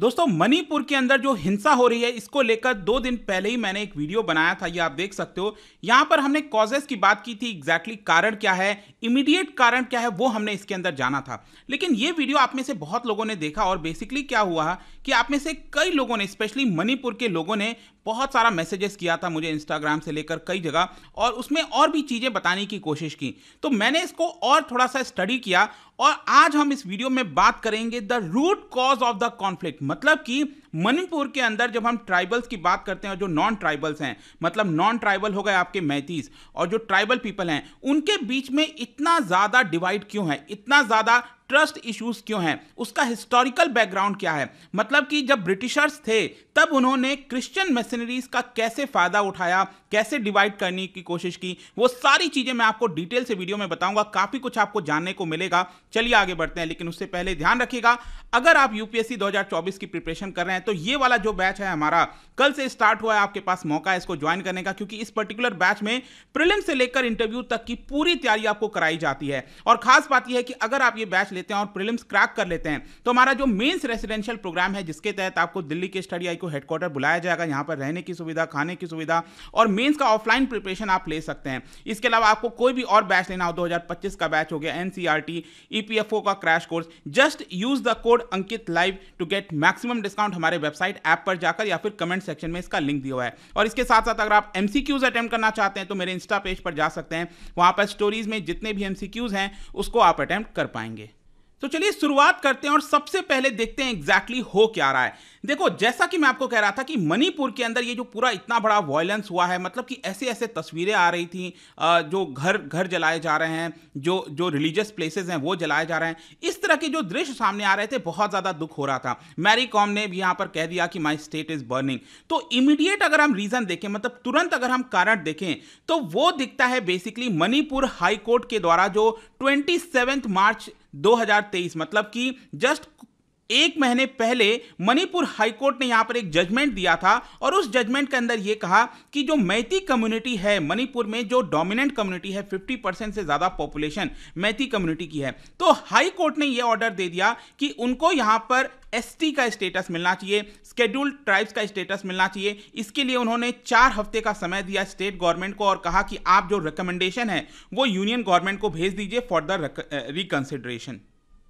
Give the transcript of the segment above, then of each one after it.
दोस्तों मणिपुर के अंदर जो हिंसा हो रही है इसको लेकर दो दिन पहले ही मैंने एक वीडियो बनाया था ये आप देख सकते हो यहां पर हमने कॉजेस की बात की थी एग्जैक्टली exactly कारण क्या है इमीडिएट कारण क्या है वो हमने इसके अंदर जाना था लेकिन ये वीडियो आप में से बहुत लोगों ने देखा और बेसिकली क्या हुआ कि आप में से कई लोगों ने स्पेशली मणिपुर के लोगों ने बहुत सारा मैसेजेस किया था मुझे इंस्टाग्राम से लेकर कई जगह और उसमें और भी चीज़ें बताने की कोशिश की तो मैंने इसको और थोड़ा सा स्टडी किया और आज हम इस वीडियो में बात करेंगे the root cause of the conflict मतलब कि मणिपुर के अंदर जब हम ट्राइबल्स की बात करते हैं जो नॉन ट्राइबल्स हैं मतलब नॉन ट्राइबल हो गए आपके मैतीस और जो ट्राइबल पीपल हैं उनके बीच में इतना ज़्यादा डिवाइड क्यों है इतना ज़्यादा ट्रस्ट इश्यूज क्यों हैं उसका हिस्टोरिकल बैकग्राउंड क्या है मतलब कि जब ब्रिटिशर्स थे तब उन्होंने क्रिश्चियन मशीनरीज का कैसे फ़ायदा उठाया कैसे डिवाइड करने की कोशिश की वो सारी चीज़ें मैं आपको डिटेल से वीडियो में बताऊंगा काफ़ी कुछ आपको जानने को मिलेगा चलिए आगे बढ़ते हैं लेकिन उससे पहले ध्यान रखिएगा अगर आप यूपीएससी दो की प्रिपरेशन कर रहे हैं तो ये वाला जो बैच है हमारा कल से स्टार्ट हुआ है आपके पास मौका है इसको ज्वाइन करने का क्योंकि इस पर्टिकुलर बैच में प्रिलिम से लेकर इंटरव्यू तक की पूरी तैयारी आपको कराई जाती है और खास बात यह है कि अगर आप ये बैच लेते लेते हैं और प्रिलिम्स क्रैक कर लेते हैं तो हमारा जो मेन्स रेसिडेंशियल प्रोग्राम है जिसके तहत आपको दिल्ली के स्टडी आई को हेडक्वार्टर बुलाया जाएगा यहाँ पर रहने की सुविधा खाने की सुविधा और मेन्स का ऑफलाइन प्रिपरेशन आप ले सकते हैं इसके अलावा आपको कोई भी और बैच लेना हो दो का बैच हो गया एनसीआर ईपीएफओ e e का crash course just use the code Ankit live to get maximum discount हमारे वेबसाइट ऐप पर जाकर या फिर कमेंट सेक्शन में इसका लिंक दिया हुआ है और इसके साथ साथ अगर आप एमसीक्यूज अटेम्प्ट करना चाहते हैं तो मेरे इंस्टा पेज पर जा सकते हैं वहां पर स्टोरीज में जितने भी एमसीक्यूज हैं उसको आप अटेम्प्ट कर पाएंगे तो चलिए शुरुआत करते हैं और सबसे पहले देखते हैं एग्जैक्टली exactly हो क्या रहा है देखो जैसा कि मैं आपको कह रहा था कि मणिपुर के अंदर ये जो पूरा इतना बड़ा वॉयलेंस हुआ है मतलब कि ऐसे ऐसे तस्वीरें आ रही थी जो घर घर जलाए जा रहे हैं जो जो रिलीजियस प्लेसेस हैं वो जलाए जा रहे हैं इस तरह के जो दृश्य सामने आ रहे थे बहुत ज़्यादा दुख हो रहा था मैरी कॉम ने भी यहाँ पर कह दिया कि माई स्टेट इज़ बर्निंग तो इमीडिएट अगर हम रीज़न देखें मतलब तुरंत अगर हम कारण देखें तो वो दिखता है बेसिकली मणिपुर हाईकोर्ट के द्वारा जो ट्वेंटी मार्च 2023 मतलब कि जस्ट एक महीने पहले मणिपुर हाईकोर्ट ने यहां पर एक जजमेंट दिया था और उस जजमेंट के अंदर यह कहा कि जो मैती कम्युनिटी है मणिपुर में जो डोमिनेंट कम्युनिटी है 50 परसेंट से ज़्यादा पॉपुलेशन मैती कम्युनिटी की है तो हाई कोर्ट ने यह ऑर्डर दे दिया कि उनको यहां पर एसटी का स्टेटस मिलना चाहिए स्केड्यूल्ड ट्राइब्स का स्टेटस मिलना चाहिए इसके लिए उन्होंने चार हफ्ते का समय दिया स्टेट गवर्नमेंट को और कहा कि आप जो रिकमेंडेशन है वो यूनियन गवर्नमेंट को भेज दीजिए फॉर द रिकन्सिडरेशन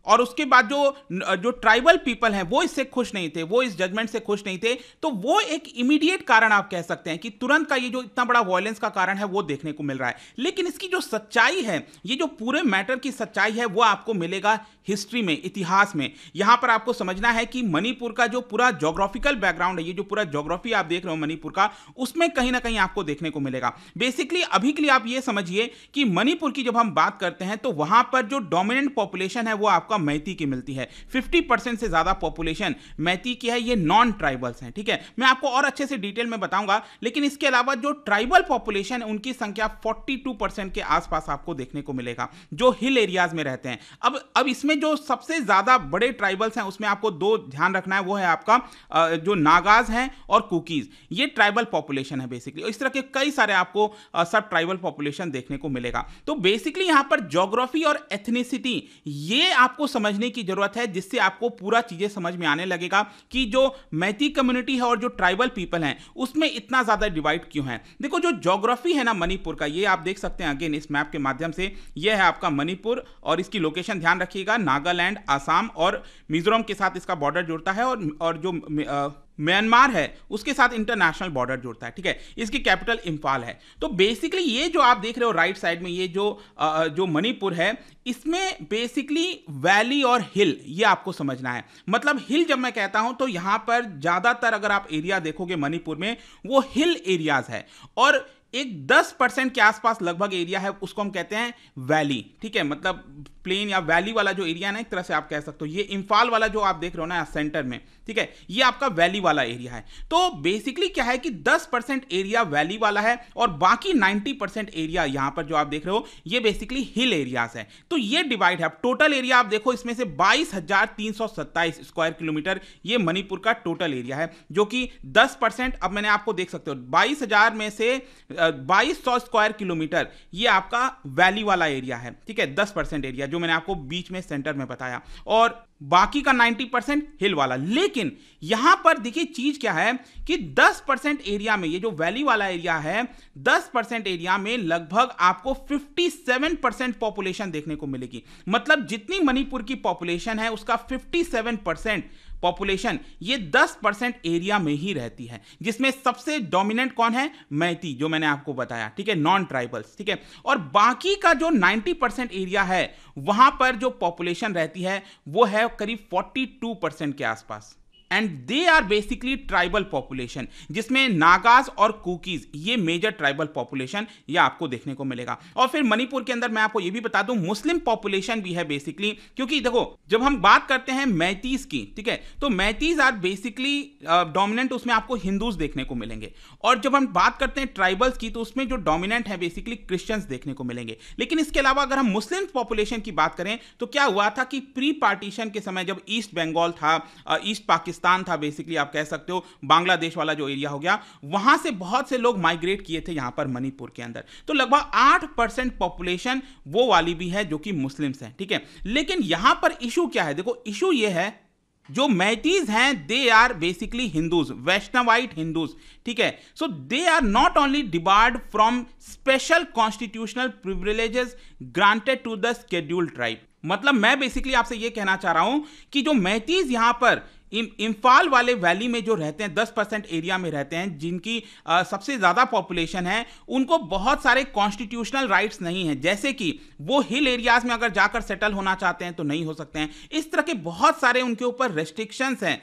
और उसके बाद जो जो ट्राइबल पीपल हैं वो इससे खुश नहीं थे वो इस जजमेंट से खुश नहीं थे तो वो एक इमीडिएट कारण आप कह सकते हैं कि तुरंत का ये जो इतना बड़ा वायलेंस का कारण है वो देखने को मिल रहा है लेकिन इसकी जो सच्चाई है ये जो पूरे मैटर की सच्चाई है वो आपको मिलेगा हिस्ट्री में इतिहास में यहाँ पर आपको समझना है कि मणिपुर का जो पूरा जोग्राफिकल बैकग्राउंड है ये जो पूरा जोग्राफी आप देख रहे हो मणिपुर का उसमें कहीं ना कहीं आपको देखने को मिलेगा बेसिकली अभी के लिए आप ये समझिए कि मणिपुर की जब हम बात करते हैं तो वहाँ पर जो डोमिनेंट पॉपुलेशन है वो आपका आपका मैती की मिलती है 50 परसेंट से ज़्यादा पॉपुलेशन मैती की है ये नॉन ट्राइबल्स हैं ठीक है मैं आपको और अच्छे से डिटेल में बताऊंगा लेकिन इसके अलावा जो ट्राइबल पॉपुलेशन है उनकी संख्या 42 परसेंट के आसपास आपको देखने को मिलेगा जो हिल एरियाज में रहते हैं अब अब इसमें जो सबसे ज़्यादा बड़े ट्राइबल्स हैं उसमें आपको दो ध्यान रखना है वो है आपका जो नागाज हैं और कुकीज़ ये ट्राइबल पॉपुलेशन है बेसिकली इस तरह के कई सारे आपको सब ट्राइबल पॉपुलेशन देखने को मिलेगा तो बेसिकली यहां पर ज्योग्राफी और एथनिसिटी ये आपको आपको समझने की जरूरत है जिससे आपको पूरा चीजें समझ में आने लगेगा कि जो मैती कम्युनिटी है और जो ट्राइबल पीपल हैं उसमें इतना ज्यादा डिवाइड क्यों है देखो जो जोग्राफी है ना मणिपुर का ये आप देख सकते हैं अगेन इस मैप के माध्यम से यह है आपका मणिपुर और इसकी लोकेशन ध्यान रखिएगा नागालैंड आसाम और मिजोरम के साथ इसका बॉर्डर जुड़ता है और, और जो म्यांमार है उसके साथ इंटरनेशनल बॉर्डर जुड़ता है ठीक है इसकी कैपिटल इम्फाल है तो बेसिकली ये जो आप देख रहे हो राइट साइड में ये जो जो मणिपुर है इसमें बेसिकली वैली और हिल ये आपको समझना है मतलब हिल जब मैं कहता हूं तो यहां पर ज्यादातर अगर आप एरिया देखोगे मणिपुर में वो हिल एरियाज है और एक 10 परसेंट के आसपास लगभग एरिया है उसको हम कहते हैं वैली ठीक है मतलब प्लेन या वैली वाला जो एरिया ना एक तरह से आप कह सकते हो ये इम्फाल वाला जो आप देख रहे हो ना सेंटर में ठीक है ये आपका वैली वाला एरिया है तो बेसिकली क्या है कि 10 परसेंट एरिया वैली वाला है और बाकी 90 परसेंट एरिया यहां पर जो आप देख रहे हो ये बेसिकली हिल एरियाज है तो ये डिवाइड है टोटल एरिया आप देखो इसमें से बाईस स्क्वायर किलोमीटर ये मणिपुर का टोटल एरिया है जो कि दस अब मैंने आपको देख सकते हो बाईस में से बाईस स्क्वायर किलोमीटर ये आपका वैली वाला एरिया है ठीक है दस एरिया जो मैंने आपको बीच में सेंटर में बताया और बाकी का 90 परसेंट हिल वाला लेकिन यहां पर देखिए चीज क्या है कि 10 परसेंट एरिया में ये जो वैली वाला एरिया है 10 परसेंट एरिया में लगभग आपको 57 परसेंट पॉपुलेशन देखने को मिलेगी मतलब जितनी मणिपुर की पॉपुलेशन है उसका 57 परसेंट पॉपुलेशन ये 10 परसेंट एरिया में ही रहती है जिसमें सबसे डोमिनेंट कौन है मैती जो मैंने आपको बताया ठीक है नॉन ट्राइबल्स ठीक है और बाकी का जो 90 परसेंट एरिया है वहां पर जो पॉपुलेशन रहती है वो है करीब 42 परसेंट के आसपास and they are basically tribal population जिसमें नागाज और कुकीज ये मेजर ट्राइबल पॉपुलेशन ये आपको देखने को मिलेगा और फिर मणिपुर के अंदर मैं आपको ये भी बता दूं मुस्लिम पॉपुलेशन भी है बेसिकली क्योंकि देखो जब हम बात करते हैं मैतीज की ठीक है तो मैतीज आर बेसिकली डोमिनेंट उसमें आपको हिंदूज देखने को मिलेंगे और जब हम बात करते हैं ट्राइबल्स की तो उसमें जो डोमिनेंट है बेसिकली क्रिश्चियंस देखने को मिलेंगे लेकिन इसके अलावा अगर हम मुस्लिम पॉपुलेशन की बात करें तो क्या हुआ था कि प्री पार्टीशन के समय जब ईस्ट बंगाल था ईस्ट uh, पाकिस्तान पाकिस्तान था बेसिकली आप कह सकते हो बांग्लादेश वाला जो एरिया हो गया वहां से बहुत से लोग माइग्रेट किए थे यहां पर मणिपुर के अंदर तो लगभग आठ परसेंट पॉपुलेशन वो वाली भी है जो कि मुस्लिम्स हैं ठीक है लेकिन यहां पर इशू क्या है देखो इशू यह है जो मैटीज हैं they are basically Hindus Vaishnavite Hindus ठीक है so they are not only debarred from special constitutional privileges granted to the scheduled tribe मतलब मैं बेसिकली आपसे यह कहना चाह रहा हूं कि जो मैटीज यहां पर इम्फाल वाले वैली में जो रहते हैं दस परसेंट एरिया में रहते हैं जिनकी आ, सबसे ज़्यादा पॉपुलेशन है उनको बहुत सारे कॉन्स्टिट्यूशनल राइट्स नहीं हैं जैसे कि वो हिल एरियाज में अगर जाकर सेटल होना चाहते हैं तो नहीं हो सकते हैं इस तरह के बहुत सारे उनके ऊपर रेस्ट्रिक्शंस हैं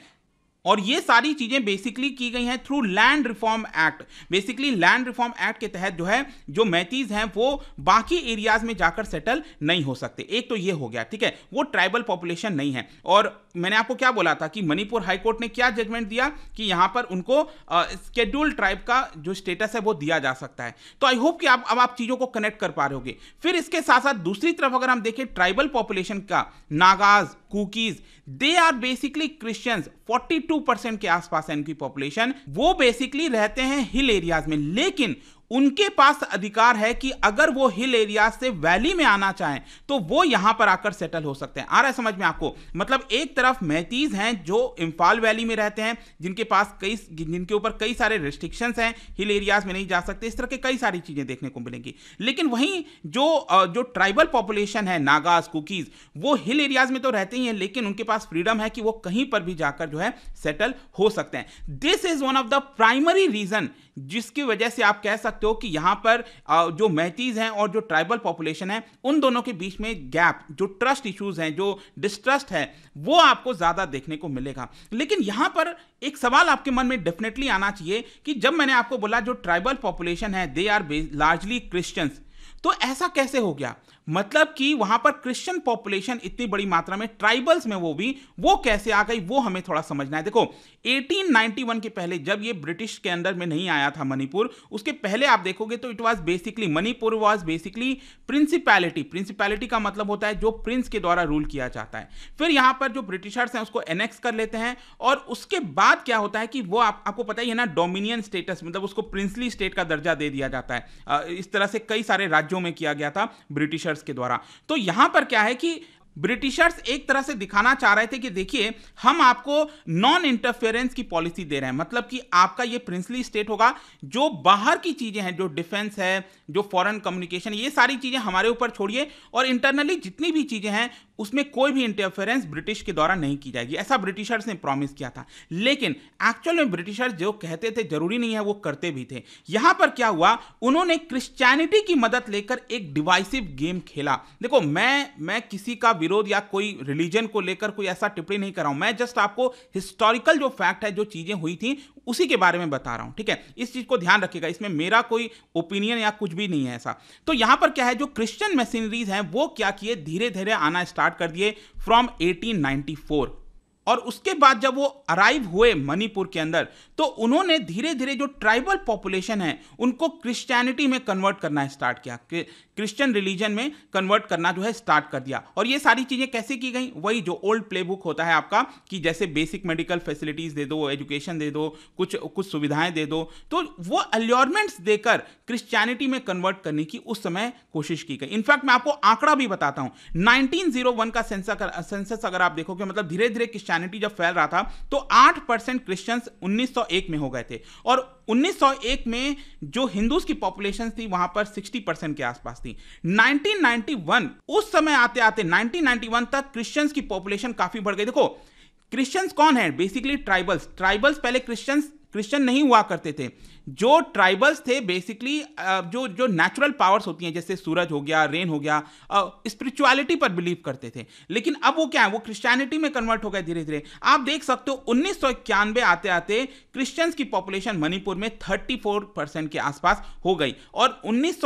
और ये सारी चीज़ें बेसिकली की गई हैं through land reform act basically land reform act के तहत जो है जो मैतीज हैं वो बाकी एरियाज में जाकर सेटल नहीं हो सकते एक तो ये हो गया ठीक है वो ट्राइबल पॉपुलेशन नहीं है और मैंने आपको क्या बोला था कि मणिपुर हाईकोर्ट ने क्या जजमेंट दिया कि यहां पर उनको स्केड्यूल ट्राइब का जो स्टेटस है वो दिया जा सकता है तो आई होप कि आप अब आप चीज़ों को कनेक्ट कर पा रहे होगे फिर इसके साथ साथ दूसरी तरफ अगर हम देखें ट्राइबल पॉपुलेशन का Nagas Kukis they are basically Christians 42 percent के आसपास है इनकी पॉपुलेशन वो बेसिकली रहते हैं हिल एरियाज में लेकिन उनके पास अधिकार है कि अगर वो हिल एरिया से वैली में आना चाहें तो वो यहां पर आकर सेटल हो सकते हैं आ रहा है समझ में आपको मतलब एक तरफ मैतीज हैं जो इम्फाल वैली में रहते हैं जिनके पास कई जिनके ऊपर कई सारे रिस्ट्रिक्शंस हैं हिल एरियाज में नहीं जा सकते इस तरह के कई सारी चीजें देखने को मिलेंगी लेकिन वहीं जो जो ट्राइबल पॉपुलेशन है नागाज कुकीज वो हिल एरियाज में तो रहते ही हैं लेकिन उनके पास फ्रीडम है कि वो कहीं पर भी जाकर जो है सेटल हो सकते हैं this is one of the primary reason जिसकी वजह से आप कह सकते हो कि यहाँ पर जो मैतीज़ हैं और जो ट्राइबल पॉपुलेशन है उन दोनों के बीच में गैप जो ट्रस्ट इश्यूज़ हैं जो डिस्ट्रस्ट है वो आपको ज़्यादा देखने को मिलेगा लेकिन यहाँ पर एक सवाल आपके मन में डेफिनेटली आना चाहिए कि जब मैंने आपको बोला जो ट्राइबल पॉपुलेशन है दे आर लार्जली क्रिश्चियंस तो ऐसा कैसे हो गया मतलब कि वहां पर क्रिश्चियन पॉपुलेशन इतनी बड़ी मात्रा में ट्राइबल्स में वो भी वो कैसे आ गई वो हमें थोड़ा समझना है देखो 1891 के पहले जब ये ब्रिटिश के अंदर में नहीं आया था मणिपुर उसके पहले आप देखोगे तो it was basically Manipur was basically principality principality का मतलब होता है जो प्रिंस के द्वारा रूल किया जाता है फिर यहां पर जो ब्रिटिशर्स हैं उसको एनेक्स कर लेते हैं और उसके बाद क्या होता है कि वो आप, आपको पता ही है ना डोमिनियन स्टेटस मतलब उसको प्रिंसली स्टेट का दर्जा दे दिया जाता है इस तरह से कई सारे राज्यों में किया गया था ब्रिटिशर रिसर्च के द्वारा तो यहां पर क्या है कि ब्रिटिशर्स एक तरह से दिखाना चाह रहे थे कि देखिए हम आपको नॉन इंटरफेरेंस की पॉलिसी दे रहे हैं मतलब कि आपका ये प्रिंसली स्टेट होगा जो बाहर की चीज़ें हैं जो डिफेंस है जो फॉरेन कम्युनिकेशन ये सारी चीज़ें हमारे ऊपर छोड़िए और इंटरनली जितनी भी चीज़ें हैं उसमें कोई भी इंटरफेरेंस ब्रिटिश के द्वारा नहीं की जाएगी ऐसा ब्रिटिशर्स ने प्रॉमिस किया था लेकिन एक्चुअल में ब्रिटिशर्स जो कहते थे जरूरी नहीं है वो करते भी थे यहां पर क्या हुआ उन्होंने क्रिश्चियनिटी की मदद लेकर एक डिवाइसिव गेम खेला देखो मैं मैं किसी का विरोध या कोई रिलीजन को लेकर कोई ऐसा टिप्पणी नहीं कर रहा हूं मैं जस्ट आपको हिस्टोरिकल जो फैक्ट है जो चीज़ें हुई थी उसी के बारे में बता रहा हूं ठीक है इस चीज़ को ध्यान रखिएगा इसमें मेरा कोई ओपिनियन या कुछ भी नहीं है ऐसा तो यहां पर क्या है जो क्रिश्चियन मशीनरीज हैं वो क्या किए धीरे धीरे आना स्टार्ट कर दिए फ्रॉम 1894 और उसके बाद जब वो अराइव हुए मणिपुर के अंदर तो उन्होंने धीरे धीरे जो ट्राइबल पॉपुलेशन है उनको क्रिश्चियनिटी में कन्वर्ट करना स्टार्ट किया क्रिश्चियन रिलीजन में कन्वर्ट करना जो है स्टार्ट कर दिया और ये सारी चीज़ें कैसे की गई वही जो ओल्ड प्ले बुक होता है आपका कि जैसे बेसिक मेडिकल फैसिलिटीज़ दे दो एजुकेशन दे दो कुछ कुछ सुविधाएं दे दो तो वो अल्योरमेंट्स देकर क्रिश्चियनिटी में कन्वर्ट करने की उस समय कोशिश की गई इनफैक्ट मैं आपको आंकड़ा भी बताता हूँ नाइनटीन का सेंसस अगर आप देखोगे मतलब धीरे धीरे क्रिश्चन क्रिश्चियनिटी जब फैल रहा था तो 8 परसेंट क्रिश्चियंस 1901 में हो गए थे और 1901 में जो हिंदूज की पॉपुलेशन थी वहां पर 60 परसेंट के आसपास थी 1991 उस समय आते आते 1991 तक क्रिश्चियंस की पॉपुलेशन काफी बढ़ गई देखो क्रिश्चियंस कौन है बेसिकली ट्राइबल्स ट्राइबल्स पहले क्रिश्चियंस क्रिश्चियन नहीं हुआ करते थे जो ट्राइबल्स थे बेसिकली जो जो नेचुरल पावर्स होती हैं जैसे सूरज हो गया रेन हो गया स्पिरिचुअलिटी पर बिलीव करते थे लेकिन अब वो क्या है वो क्रिश्चियनिटी में कन्वर्ट हो गए धीरे धीरे आप देख सकते हो उन्नीस आते आते क्रिश्चियंस की पॉपुलेशन मणिपुर में 34 परसेंट के आसपास हो गई और उन्नीस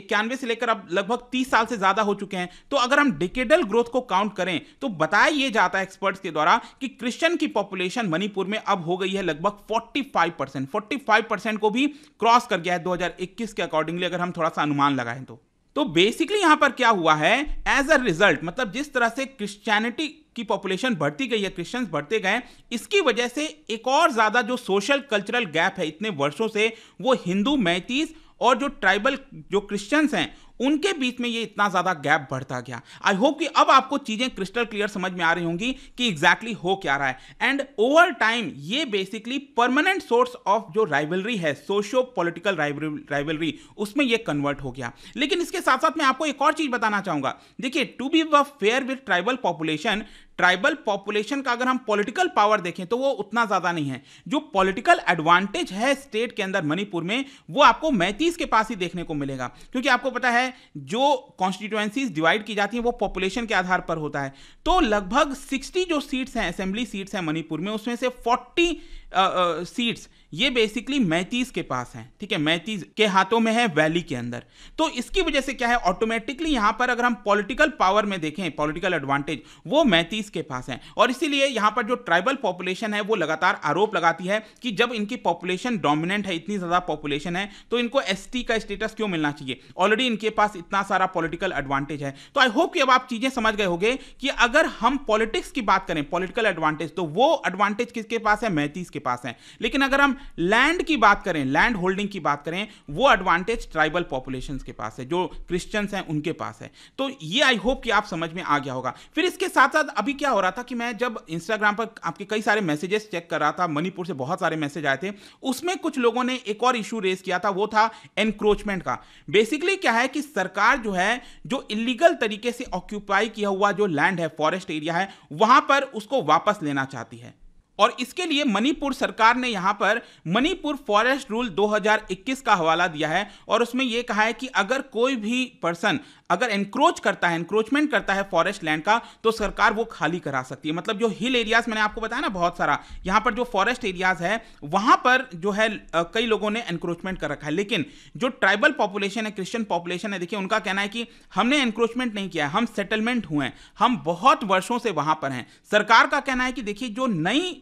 इक्यानवे से लेकर अब लगभग तीस साल से ज़्यादा हो चुके हैं तो अगर हम डिकेडल ग्रोथ को काउंट करें तो बताया ये जाता है एक्सपर्ट्स के द्वारा कि क्रिश्चियन की पॉपुलेशन मणिपुर में अब हो गई है लगभग 45 परसेंट फोर्टी परसेंट को भी क्रॉस कर गया है 2021 के अकॉर्डिंगली अगर हम थोड़ा सा अनुमान लगाएं तो तो बेसिकली यहां पर क्या हुआ है एज अ रिजल्ट मतलब जिस तरह से क्रिश्चियनिटी की पॉपुलेशन बढ़ती गई है क्रिश्चियंस बढ़ते गए इसकी वजह से एक और ज्यादा जो सोशल कल्चरल गैप है इतने वर्षों से वो हिंदू मैतीस और जो ट्राइबल जो क्रिश्चियंस हैं उनके बीच में ये इतना ज़्यादा गैप बढ़ता गया आई होप कि अब आपको चीज़ें क्रिस्टल क्लियर समझ में आ रही होंगी कि एग्जैक्टली exactly हो क्या रहा है एंड ओवर टाइम ये बेसिकली परमानेंट सोर्स ऑफ जो राइवलरी है सोशो पॉलिटिकल राइवलरी उसमें ये कन्वर्ट हो गया लेकिन इसके साथ साथ मैं आपको एक और चीज़ बताना चाहूंगा देखिए to be fair with tribal population tribal population का अगर हम पॉलिटिकल पावर देखें तो वो उतना ज़्यादा नहीं है जो पॉलिटिकल एडवांटेज है स्टेट के अंदर मणिपुर में वो आपको मैतीस के पास ही देखने को मिलेगा क्योंकि आपको पता है जो कॉन्स्टिट्यूएंसीज डिवाइड की जाती हैं वो पॉपुलेशन के आधार पर होता है तो लगभग सिक्सटी जो सीट्स हैं असेंबली सीट्स हैं मणिपुर में उसमें से फोर्टी सीट्स ये बेसिकली मैतीस के पास हैं ठीक है मैतीस के हाथों में है वैली के अंदर तो इसकी वजह से क्या है ऑटोमेटिकली यहाँ पर अगर हम पॉलिटिकल पावर में देखें पॉलिटिकल एडवांटेज वो मैतीस के पास है और इसीलिए यहाँ पर जो ट्राइबल पॉपुलेशन है वो लगातार आरोप लगाती है कि जब इनकी पॉपुलेशन डोमिनेंट है इतनी ज़्यादा पॉपुलेशन है तो इनको एस का स्टेटस क्यों मिलना चाहिए ऑलरेडी इनके पास इतना सारा पॉलिटिकल एडवांटेज है तो आई होप कि अब आप चीज़ें समझ गए होंगे कि अगर हम पॉलिटिक्स की बात करें पॉलिटिकल एडवांटेज तो वो एडवांटेज किसके पास है मैतीस के पास हैं लेकिन अगर हम लैंड की बात करें लैंड होल्डिंग की बात करें वो एडवांटेज ट्राइबल पॉपुलेशन के पास है जो क्रिश्चियंस हैं उनके पास है तो ये आई होप कि आप समझ में आ गया होगा फिर इसके साथ साथ अभी क्या हो रहा था कि मैं जब इंस्टाग्राम पर आपके कई सारे मैसेजेस चेक कर रहा था मणिपुर से बहुत सारे मैसेज आए थे उसमें कुछ लोगों ने एक और इशू रेज किया था वो था एनक्रोचमेंट का बेसिकली क्या है कि सरकार जो है जो इलीगल तरीके से ऑक्यूपाई किया हुआ जो लैंड है फॉरेस्ट एरिया है वहां पर उसको वापस लेना चाहती है और इसके लिए मणिपुर सरकार ने यहां पर मणिपुर फॉरेस्ट रूल 2021 का हवाला दिया है और उसमें यह कहा है कि अगर कोई भी पर्सन अगर एनक्रोच करता है एनक्रोचमेंट करता है फॉरेस्ट लैंड का तो सरकार वो खाली करा सकती है मतलब जो हिल एरियाज मैंने आपको बताया ना बहुत सारा यहां पर जो फॉरेस्ट एरियाज है वहां पर जो है कई लोगों ने एनक्रोचमेंट कर रखा है लेकिन जो ट्राइबल पॉपुलेशन है क्रिश्चियन पॉपुलेशन है देखिए उनका कहना है कि हमने एनक्रोचमेंट नहीं किया है हम सेटलमेंट हुए हैं हम बहुत वर्षों से वहां पर हैं सरकार का कहना है कि देखिए जो नई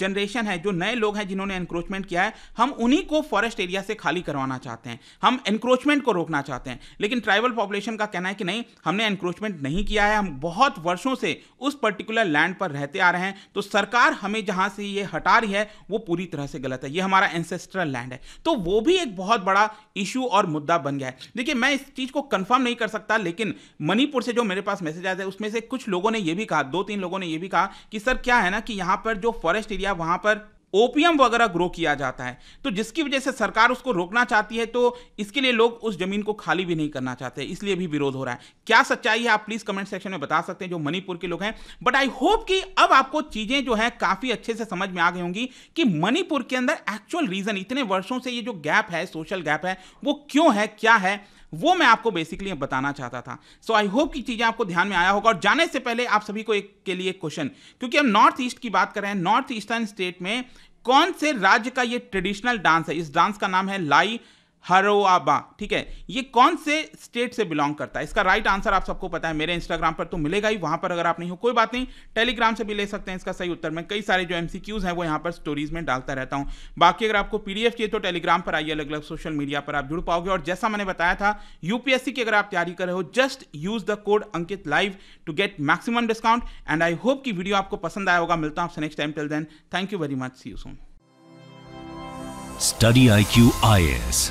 जनरेशन है जो नए लोग हैं जिन्होंने एनक्रोचमेंट किया है हम उन्हीं को फॉरेस्ट एरिया से खाली करवाना चाहते हैं हम एनक्रोचमेंट को रोकना चाहते हैं लेकिन ट्राइबल पॉपुलेशन का कहना है कि नहीं हमने एनक्रोचमेंट नहीं किया है हम बहुत वर्षों से उस पर्टिकुलर लैंड पर रहते आ रहे हैं तो सरकार हमें जहां से ये हटा रही है वो पूरी तरह से गलत है ये हमारा एंसेस्ट्रल लैंड है तो वो भी एक बहुत बड़ा इशू और मुद्दा बन गया है देखिए मैं इस चीज़ को कंफर्म नहीं कर सकता लेकिन मणिपुर से जो मेरे पास मैसेज आया है उसमें से कुछ लोगों ने यह भी कहा दो तीन लोगों ने यह भी कहा कि सर क्या है ना कि यहां पर जो फॉरेस्ट फॉरेस्ट एरिया वहां पर ओपीएम वगैरह ग्रो किया जाता है तो जिसकी वजह से सरकार उसको रोकना चाहती है तो इसके लिए लोग उस जमीन को खाली भी नहीं करना चाहते इसलिए भी विरोध हो रहा है क्या सच्चाई है आप प्लीज कमेंट सेक्शन में बता सकते हैं जो मणिपुर के लोग हैं बट आई होप कि अब आपको चीजें जो है काफी अच्छे से समझ में आ गई होंगी कि मणिपुर के अंदर एक्चुअल रीजन इतने वर्षों से ये जो गैप है सोशल गैप है वो क्यों है क्या है वो मैं आपको बेसिकली बताना चाहता था सो आई होप कि चीज़ें आपको ध्यान में आया होगा और जाने से पहले आप सभी को एक के लिए क्वेश्चन क्योंकि हम नॉर्थ ईस्ट की बात कर रहे हैं नॉर्थ ईस्टर्न स्टेट में कौन से राज्य का ये ट्रेडिशनल डांस है इस डांस का नाम है लाई हरोआबा ठीक है ये कौन से स्टेट से बिलोंग करता है इसका राइट आंसर आप सबको पता है मेरे इंस्टाग्राम पर तो मिलेगा ही वहां पर अगर आप नहीं हो कोई बात नहीं टेलीग्राम से भी ले सकते हैं इसका सही उत्तर मैं कई सारे जो एमसीक्यूज हैं वो यहां पर स्टोरीज में डालता रहता हूं बाकी अगर आपको पीडीएफ चाहिए तो टेलीग्राम पर आइए अलग अलग सोशल मीडिया पर आप जुड़ पाओगे और जैसा मैंने बताया था यूपीएससी की अगर आप तैयारी कर रहे हो just use the code Ankit live to get maximum discount and I hope की वीडियो आपको पसंद आया होगा मिलता हूं आपसे next time till then thank you very much see you soon study I Q I S